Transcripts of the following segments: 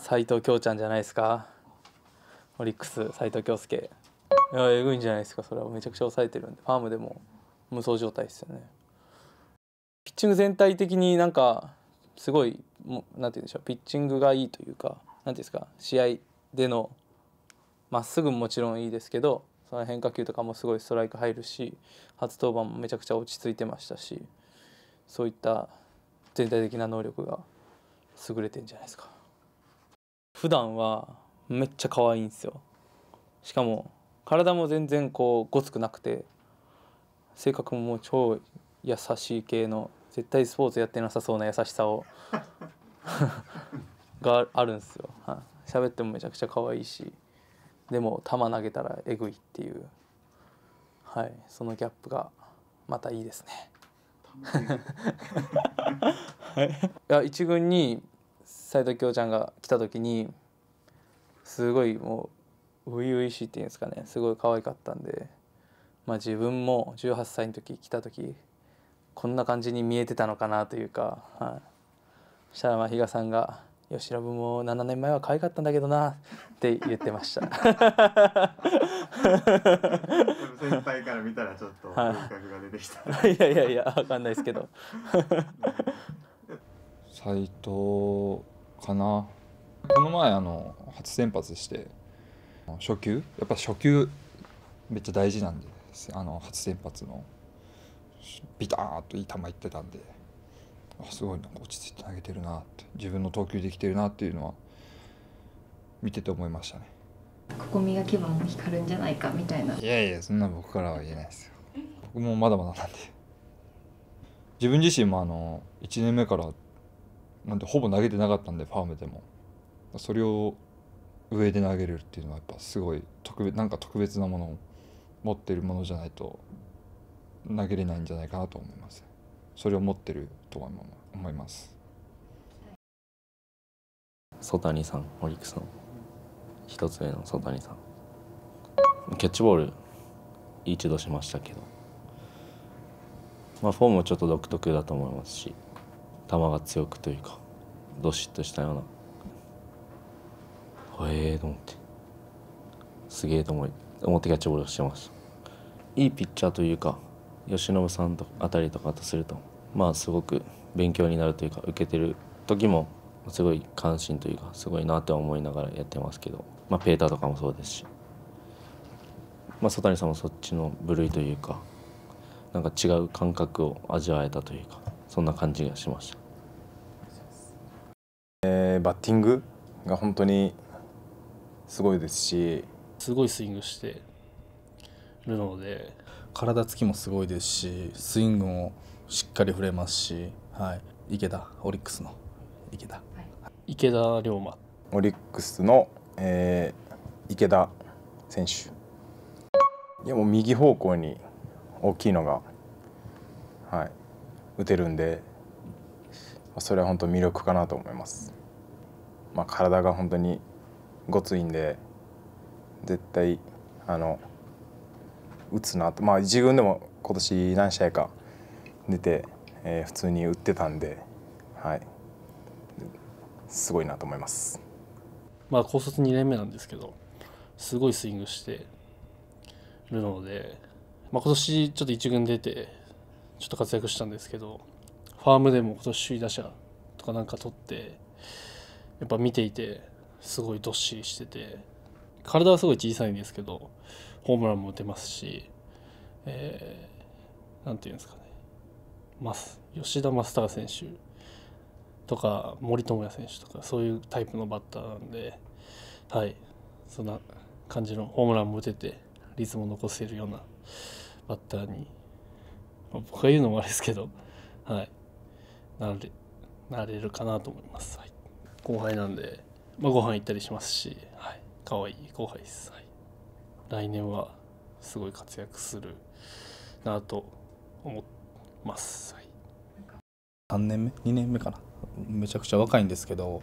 斉藤京ちゃんじゃないですかオリックス斎藤京介いやえぐいんじゃないですかそれはめちゃくちゃ抑えてるんでファームでも無双状態ですよねピッチング全体的になんかすごいもなんて言うんでしょうピッチングがいいというかなんていうんですか試合でのまっすぐももちろんいいですけどその変化球とかもすごいストライク入るし初登板もめちゃくちゃ落ち着いてましたしそういった全体的な能力が優れてんじゃないですか。普段はめっちゃ可愛いんですよしかも体も全然こうごつくなくて性格ももう超優しい系の絶対スポーツやってなさそうな優しさを があるんですよ、はい、喋ってもめちゃくちゃ可愛いしでも球投げたらえぐいっていうはいそのギャップがまたいいですね はい、いや一軍に斎藤京ちゃんが来た時にすごいもう初々しいっていうんですかねすごい可愛かったんで、まあ、自分も18歳の時来た時こんな感じに見えてたのかなというか、はい、そしたらまあ比嘉さんが「吉信も7年前は可愛かったんだけどな」って言ってました先輩から見たらちょっと感覚が出てきた、はい、いやいやいや分かんないですけど 斎藤かなこの前あの初先発して初球やっぱ初球めっちゃ大事なんですあの初先発のビターッといい球いってたんであすごいな落ち着いて投げてるなって自分の投球できてるなっていうのは見てて思いましたねここ磨けば光るんじゃないかみたいないやいやそんな僕からは言えないですよ僕もまだまだなんで自分自身もあの1年目からなんてほぼ投げてなかったんでファームでもそれを上で投げれるっていうのはやっぱすごい特別なんか特別なものを持ってるものじゃないと投げれないんじゃないかなと思いますそれを持ってるとは思います曽谷さんオリックスの一つ目の曽谷さんキャッチボール一度しましたけどまあフォームもちょっと独特だと思いますし球が強くというかどしっとしたようなへえと思ってすげえと思い表キャッチボールしてましたいいピッチャーというか由伸さんとあたりとかとするとまあすごく勉強になるというか受けてる時もすごい関心というかすごいなって思いながらやってますけど、まあ、ペーターとかもそうですし、まあ、曽谷さんもそっちの部類というかなんか違う感覚を味わえたというかそんな感じがしました。バッティングが本当にすごいですしすごいスイングしてるので体つきもすごいですしスイングもしっかり振れますし、はい、池田オリックスの池田、はい、池田龍馬オリックスの、えー、池田選手いやもう右方向に大きいのが、はい、打てるんでそれは本当魅力かなと思います。まあ、体が本当にごついんで絶対あの打つなと、まあ、1軍でも今年何試合か出て、えー、普通に打ってたんで、はい、すごいなと思います。まあ、高卒2年目なんですけどすごいスイングしてるので、まあ、今年ちょっと1軍出てちょっと活躍したんですけどファームでも今年首位打者とかなんか取ってやっぱ見ていてすごいどっしりしてて体はすごい小さいんですけどホームランも打てますし何、えー、て言うんですかね吉田正尚選手とか森友哉選手とかそういうタイプのバッターなんではいそんな感じのホームランも打ててリズムを残せるようなバッターに、まあ、僕が言うのもあれですけどはいなれなれるかなと思います。はい後輩なんで、まあ、ご飯行ったりしますし、はい、可愛い後輩です、はい、来年はすごい活躍するなと思います、はい、3年目2年目かなめちゃくちゃ若いんですけど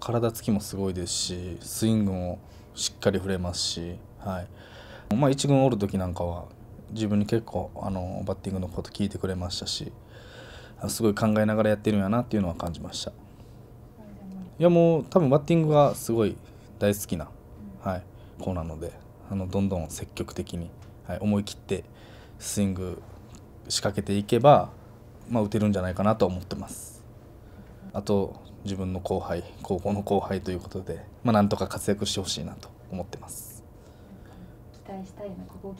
体つきもすごいですしスイングもしっかり振れますし、はいまあ、1軍おる時なんかは自分に結構あのバッティングのこと聞いてくれましたしすごい考えながらやってるんやなっていうのは感じました。いやもう多分バッティングがすごい大好きな、はい、子なのであのどんどん積極的に、はい、思い切ってスイング仕掛けていけば、まあ、打てるんじゃないかなと思ってます。あと自分の後輩高校の後輩ということで、まあ、なんとか活躍してほしいなと思ってます。期待したいなここ